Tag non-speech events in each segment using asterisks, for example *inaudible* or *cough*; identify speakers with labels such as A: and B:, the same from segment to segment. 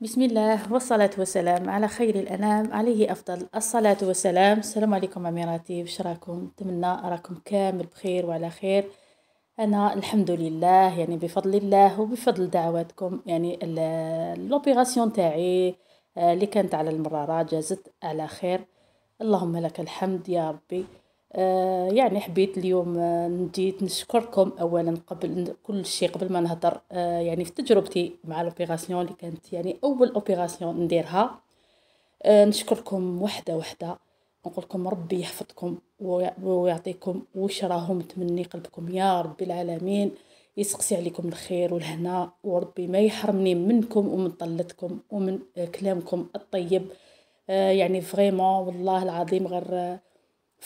A: بسم الله والصلاة والسلام على خير الأنام عليه أفضل الصلاة والسلام السلام عليكم أميراتي بشراكم راكم نتمنى أراكم كامل بخير وعلى خير أنا الحمد لله يعني بفضل الله وبفضل دعواتكم يعني الأوبيغاسيون تاعي آه، اللي كانت على المرارة جازت على خير اللهم لك الحمد يا ربي آه، يعني حبيت اليوم آه، نجي نشكركم اولا قبل كل شيء قبل ما نهضر آه، يعني في تجربتي مع لوبيراسيون اللي كانت يعني اول اوبيراسيون نديرها نشكركم وحده وحده نقول لكم ربي يحفظكم ويعطيكم وش راهم تمني قلبكم يا رب العالمين يسقسي عليكم الخير والهنا وربي ما يحرمني منكم ومن طلتكم ومن كلامكم الطيب يعني فريمون والله العظيم غير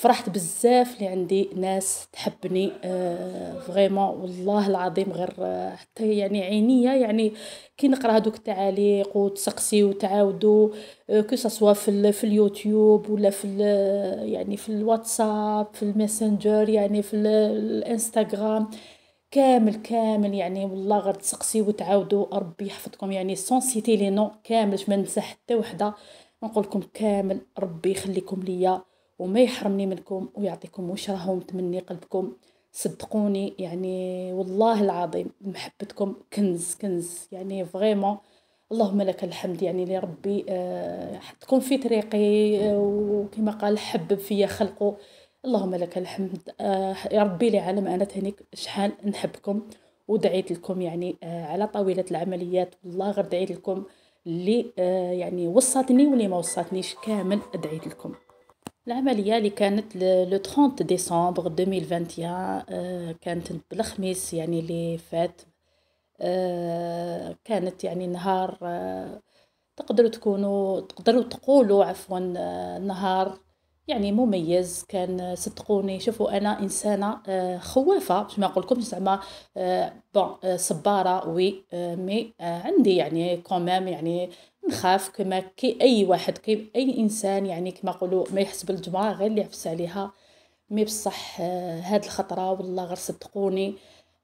A: فرحت بزاف اللي عندي ناس تحبني آه والله العظيم غير آه، حتى يعني عينيا يعني كي نقرا هذوك التعاليق وتسقسي وتعاودوا آه، كو سوا في, في اليوتيوب ولا في آه، يعني في الواتساب في الماسنجر يعني في الانستغرام كامل كامل يعني والله غير تسقسي وتعاودوا ربي يحفظكم يعني سون سيتي لي نو كامل ما ننسى حتى وحده نقول لكم كامل ربي يخليكم ليا وما يحرمني منكم ويعطيكم وش راهم تمني قلبكم صدقوني يعني والله العظيم محبتكم كنز كنز يعني فريمون اللهم لك الحمد يعني لي ربي آه، حطكم تكون في طريقي آه، وكما قال حبب فيا خلقه اللهم لك الحمد آه، يا ربي لي عالم انا تهنيك شحال نحبكم ودعيت لكم يعني على طاولة العمليات والله غير دعيت لكم اللي يعني وصاتني واللي ما وصاتنيش كامل دعيت لكم العملية اللي كانت لو 30 ديسمبر 2021 آه، كانت بالخميس يعني اللي فات آه، كانت يعني نهار آه، تقدروا تكونوا تقدروا تقولوا عفوا نهار يعني مميز كان صدقوني شوفوا انا انسانه خوافه باش ما نقولكمش زعما بون صباره وي مي عندي يعني كومام يعني نخاف كما كي اي واحد كي اي انسان يعني كما نقولوا ما يحس بالجماعه غير اللي عفس عليها مي بصح آه، هاد الخطره والله غير صدقوني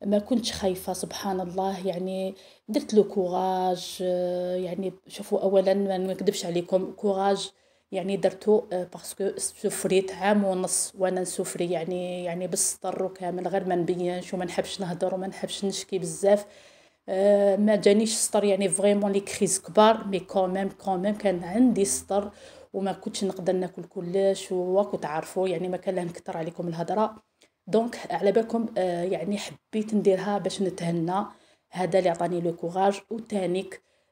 A: ما كنتش خايفه سبحان الله يعني درت له كوراج آه، يعني شوفوا اولا ما نكذبش عليكم كوراج يعني درتو آه، باسكو سفريت عام ونص وانا نسفري يعني يعني بالسطر وكامل غير ما نبينش وما نحبش نهضر وما نحبش نشكي بزاف ما جانيش سطر يعني فريمون لي كريز كبار مي كوميم كوميم كان عندي سطر وما كنتش نقدر ناكل كلش وكنت عارفو يعني ما كان لا نكثر عليكم الهضره دونك على بالكم يعني حبيت نديرها باش نتهنى هذا اللي عطاني لو كوراج وتانيك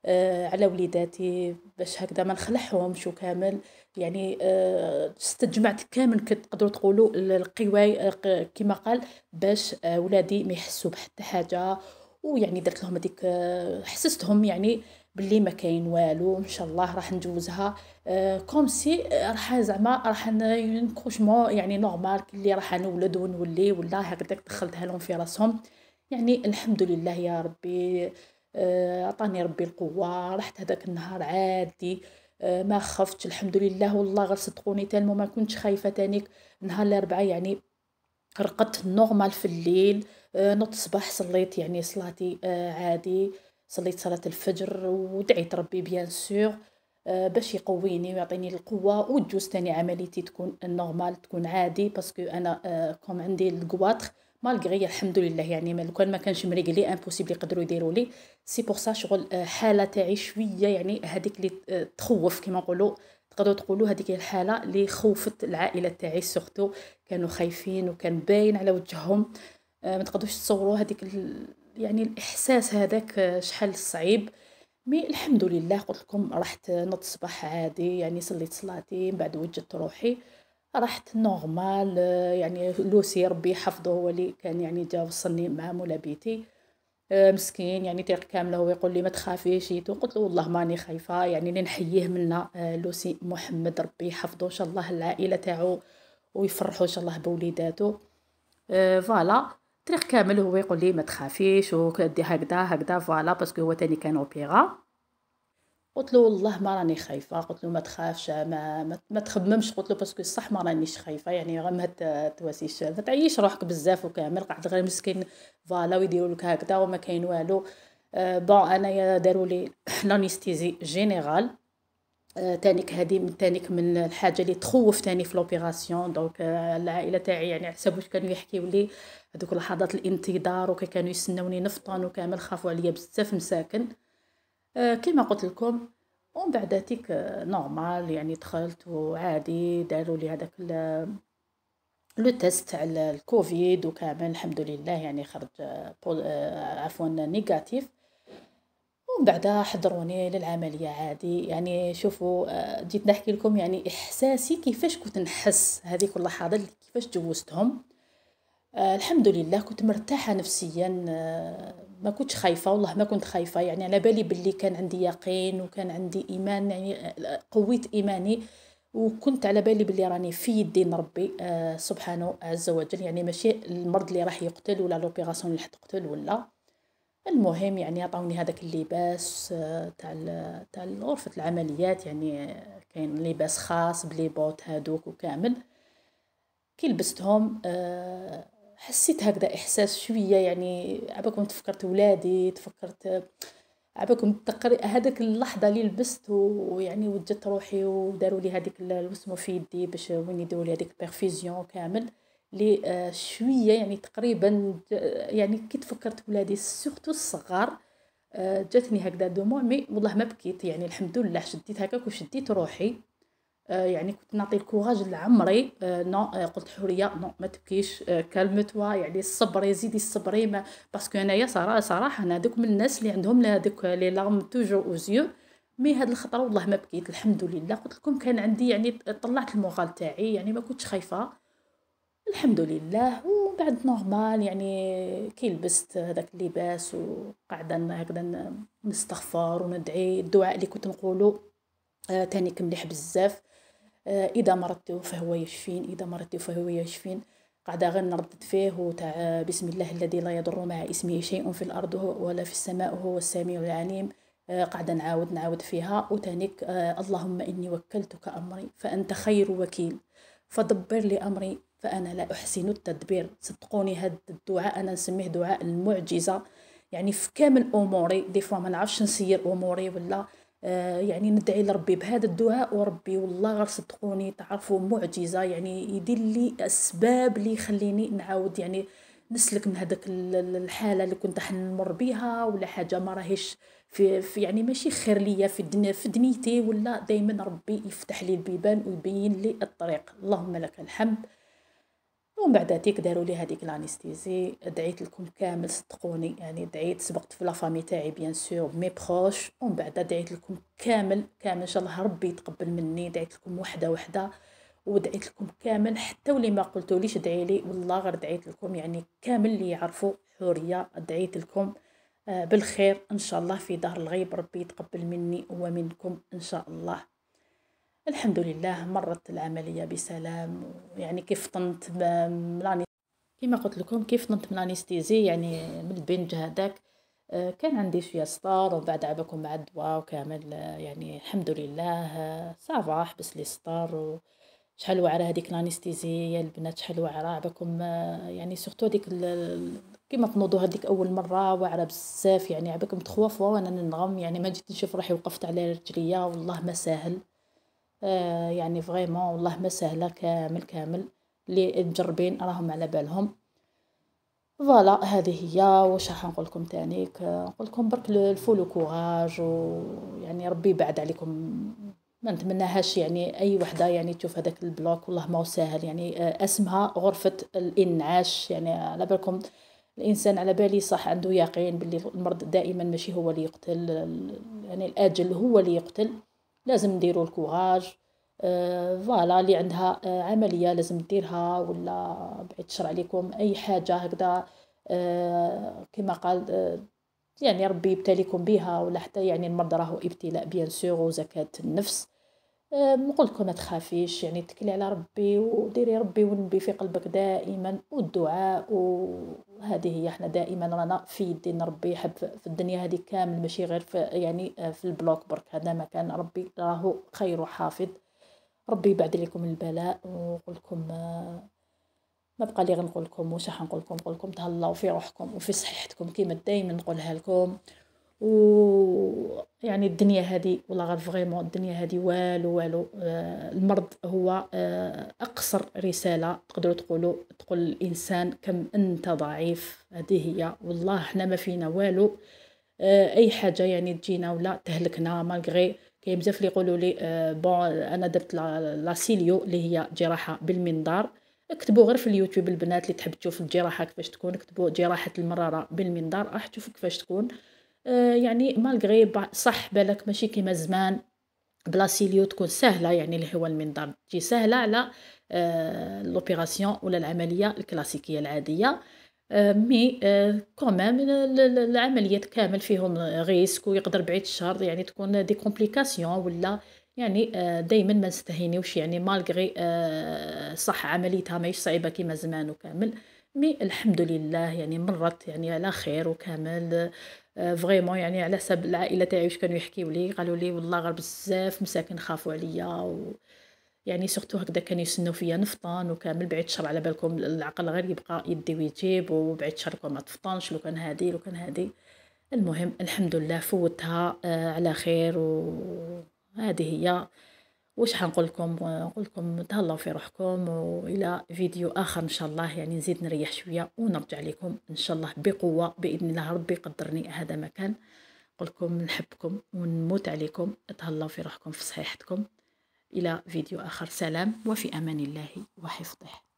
A: تانيك على وليداتي باش هكذا ما نخلعهمش كامل يعني آه، استجمعت كامل تقدروا تقولوا القواي آه، كما قال باش آه، ولادي ما يحسوا بحتى حاجه ويعني درت لهم هذيك آه، حسستهم يعني باللي ما كاين والو ان شاء الله راح ندوزها آه، كوم سي آه، راح زعما راح نكوشمون يعني نورمال اللي راح نولد ونولي ولا هكذاك دخلتها لهم في راسهم يعني الحمد لله يا ربي عطاني ربي القوه رحت هذاك النهار عادي ما خفت الحمد لله والله غير صدقوني تالمو ما كنتش خايفه تانيك نهار الاربعاء يعني رقدت نورمال في الليل آه، نط صباح صليت يعني صلاتي آه، عادي صليت صلاة الفجر ودعيت ربي بيان سور آه، باش يقويني ويعطيني القوة وتجوز تاني عمليتي تكون نورمال تكون عادي باسكو أنا كوم عندي الكواطخ مالغري الحمد لله يعني ما كان ما كانش مريقلي امبوسيبل يقدروا يديروا لي سي بور سا شغل حاله تاعي شويه يعني هذيك اللي تخوف كما نقولوا تقدروا تقولوا هذيك الحاله اللي خوفت العائله تاعي سورتو كانوا خايفين وكان باين على وجههم آه، ما تقدروش تصوروا هذيك يعني الاحساس هذاك آه، شحال صعيب مي الحمد لله قلت لكم رحت نوض الصباح عادي يعني صليت صلاتي من بعد وجدت روحي رحت نورمال آه، يعني لوسي ربي حفظه هو اللي كان يعني جا وصلني مع مولا بيتي مسكين يعني طريق كامله هو يقول لي ما تخافيش جيتو قلت له والله ماني خايفه يعني نحييه منا لوسي محمد ربي يحفظه ان شاء الله العائله تاعو ويفرحوا ان شاء الله بوليداتو فوالا الطريق كامل هو يقول لي ما تخافيش وكدي هكذا هكذا فوالا باسكو هو تاني كان اوبيرا قلت له والله ما راني خايفه قلت له ما تخافش ما ما, ما تخممش قلت له باسكو صح ما رانيش خايفه يعني غير ما تواسيش ما تعيش روحك بزاف وكامل قعد غير مسكين فوالا ويديروا لك هكذا وما كاين والو آه، بون انايا داروا لي *coughs* لانيستيزي جينيرال آه، تانيك هذه من تانيك من الحاجه اللي تخوف تاني في لوبيراسيون دونك العائله تاعي يعني على واش كانوا يحكيوا لي هذوك لحظات الانتظار وكي كانوا يسنوني نفطن وكامل خافوا عليا بزاف مساكن آه، كما قلت لكم ومن بعد هذيك نورمال آه، يعني دخلت وعادي داروا لي هذاك لو تيست على الكوفيد وكامل الحمد لله يعني خرج عفوا نيجاتيف ومن بعدها حضروني للعملية عادي يعني شوفوا آه، جيت نحكي لكم يعني إحساسي كيفاش كنت نحس هذه كل لحظة كيفاش جوزتهم آه الحمد لله كنت مرتاحة نفسيا آه ما كنتش خايفة والله ما كنت خايفة يعني على بالي باللي كان عندي يقين وكان عندي إيمان يعني آه، قويت إيماني وكنت على بالي باللي راني في يدين ربي آه سبحانه عز وجل يعني ماشي المرض اللي راح يقتل ولا لوبيراسيون اللي راح تقتل ولا المهم يعني عطاوني هذاك اللباس آه، تاع تاع غرفه العمليات يعني كاين لباس خاص بلي بوت هادوك وكامل كي لبستهم آه، حسيت هكذا احساس شويه يعني عباكم تفكرت ولادي تفكرت عباكم تقري هذاك اللحظه اللي لبست ويعني وجدت روحي وداروا لي هذيك الوسمه في يدي باش وين يديروا لي هذيك بيرفيزيون كامل لي آه، شويه يعني تقريبا يعني كي تفكرت ولادي سورتو الصغار آه، جاتني هكذا دموع مي والله ما بكيت يعني الحمد لله شديت هكاك وشديت روحي آه، يعني كنت نعطي الكوراج لعمري نو قلت حوريه نو ما تبكيش كالمتوا يعني الصبر زيدي الصبري ما باسكو انايا صراحه صراحه انا دوك من الناس اللي عندهم هذوك لي لاغم توجو اوزيو مي هاد الخطره والله ما بكيت الحمد لله قلت لكم كان عندي يعني طلعت المغال تاعي يعني ما كنتش خايفه الحمد لله ومن بعد نورمال يعني كي لبست هذاك اللباس وقاعده هكذا نستغفر وندعي الدعاء اللي كنت نقولو آه تاني كمليح بزاف آه اذا مرضت فهو يشفين اذا مرضت فهو يشفين قاعده غير نردد فيه وتاع بسم الله الذي لا يضر مع اسمه شيء في الارض ولا في السماء وهو السميع العليم آه، قاعده نعاود نعاود فيها وتانيك آه، اللهم اني وكلتك امري فانت خير وكيل فدبر لي امري فأنا لا أحسن التدبير صدقوني هذا الدعاء أنا نسميه دعاء المعجزة يعني في كامل أموري دي فوا ما نعرفش نسير أموري ولا آه يعني ندعي لربي بهذا الدعاء وربي والله غير صدقوني تعرفوا معجزة يعني يدير لي أسباب لي يخليني نعاود يعني نسلك من هذاك الحالة اللي كنت حنمر بها ولا حاجة ما راهيش في, في يعني ماشي خير ليا في الدنيا في دنيتي ولا دايما ربي يفتح لي البيبان ويبين لي الطريق اللهم لك الحمد ومن بعد هذيك داروا لي هذيك لانيستيزي دعيت لكم كامل صدقوني يعني دعيت سبقت في لافامي تاعي بيان سور مي بروش ومن بعد دعيت لكم كامل كامل ان شاء الله ربي يتقبل مني دعيت لكم وحده وحده ودعيت لكم كامل حتى واللي ما قلتوليش دعي لي والله غير دعيت لكم يعني كامل اللي يعرفوا حوريه دعيت لكم آه، بالخير ان شاء الله في دار الغيب ربي يتقبل مني ومنكم ان شاء الله الحمد لله مرت العمليه بسلام يعني كيف طنت ملاني كما قلت لكم كيف طنت الانستيزي يعني من البنج هذاك آه، كان عندي شويه سطار وبعد عبكم عباكم مع الدواء وكامل آه، يعني الحمد لله آه، صافا حبس لي سطار وشحال شحال واعره هذيك الانستيزي يا البنات شحال واعره عباكم يعني سورتو هذيك كيما تنوضوا هذيك اول مره واعره بزاف يعني عباكم تخوا فوا وانا ننغم يعني ما جيت نشوف روحي وقفت على رجليا والله ما ساهل آه، يعني فغيمون والله ما سهله كامل كامل اللي مجربين راهم على بالهم فوالا هذه هي واش راح نقول لكم تاني نقول لكم برك الفول كوراج ويعني ربي يبعد عليكم ما نتمنهاش يعني اي وحده يعني تشوف هذاك البلوك والله ما ساهل سهل يعني آه، اسمها غرفه الانعاش يعني على بالكم الانسان على بالي صح عنده يقين باللي المرض دائما ماشي هو اللي يقتل يعني الاجل هو اللي يقتل لازم نديروا الكوراج آه، فوالا اللي عندها آه، عمليه لازم ديرها ولا بعيد الشر عليكم اي حاجه هكذا آه، كما قال يعني ربي يبتليكم بها ولا حتى يعني المرض راهو ابتلاء بيان سور وزكاه النفس نقول لكم ما تخافيش يعني تكلي على ربي وديري ربي ونبي في قلبك دائما والدعاء وهذه هي احنا دائما رانا في يدين ربي يحب في الدنيا هذه كامل ماشي غير في يعني آه، في البلوك برك هذا ما كان ربي راهو خير وحافظ ربي يبعد لكم البلاء آه، ونقول لكم ما بقى لي غنقول لكم وش راح نقول لكم نقول لكم تهلاو في روحكم وفي صحتكم كيما دائما نقولها لكم و يعني الدنيا هذه والله غير فريمون الدنيا هذه والو والو آه المرض هو آه اقصر رساله تقدروا تقولوا تقول الانسان كم انت ضعيف هذه هي والله حنا ما فينا والو آه اي حاجه يعني تجينا ولا تهلكنا مالغري كاين بزاف اللي يقولوا لي آه بون انا درت سيليو اللي هي جراحه بالمنظار اكتبوا غير في اليوتيوب البنات اللي تحب تشوف الجراحه كيفاش تكون اكتبوا جراحه المراره بالمنظار راح تشوفوا كيفاش تكون آه آه، يعني مالغري صح بالك ماشي كيما زمان سيليو تكون سهله يعني اللي هو المنظار تجي سهله على آه، لوبيراسيون ولا العمليه الكلاسيكيه العاديه آه، مي كومام العمليات كامل فيهم ريسك ويقدر بعيد الشر يعني تكون دي كومبليكاسيون ولا يعني دائما ما نستهينيوش يعني مالغري صح عمليتها ماهيش صعيبه كيما زمان وكامل مي الحمد لله يعني مرت يعني على خير وكامل آه، فريمون يعني على حسب العائله تاعي واش كانوا يحكيوا لي قالوا لي والله غير بزاف مساكن خافوا عليا و يعني سورتو هكذا كانوا يسنوا فيا نفطن وكامل بعيد الشر على بالكم العقل غير يبقى يدي ويجيب وبعيد شركم ما تفطنش لو كان هادي لو كان هادي المهم الحمد لله فوتها آه، على خير وهذه هي وش حنقول لكم نقول لكم تهلاو في روحكم والى فيديو اخر ان شاء الله يعني نزيد نريح شويه ونرجع لكم ان شاء الله بقوه باذن الله ربي يقدرني هذا مكان نقول لكم نحبكم ونموت عليكم تهلاو في روحكم في صحيحتكم الى فيديو اخر سلام وفي امان الله وحفظه